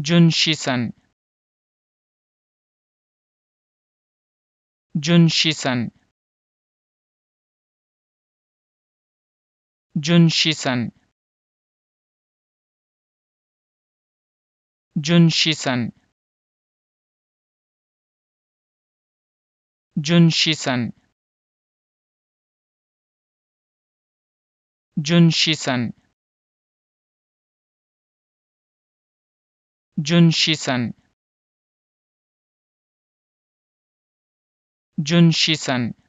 Shisan Shisan Junshisan Shisan Junshisan Shisan, Junshisan Shisan. Jun Shisan Jun Shisan